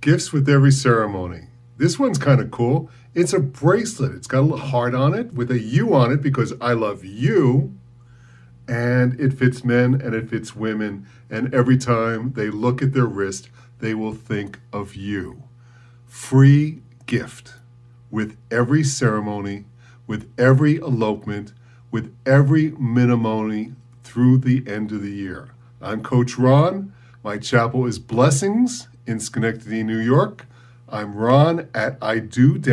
Gifts with every ceremony. This one's kind of cool. It's a bracelet. It's got a heart on it with a U on it because I love you. And it fits men and it fits women. And every time they look at their wrist, they will think of you. Free gift with every ceremony, with every elopement, with every minimony through the end of the year. I'm Coach Ron. My chapel is Blessings in Schenectady, New York. I'm Ron at ido-idos.com.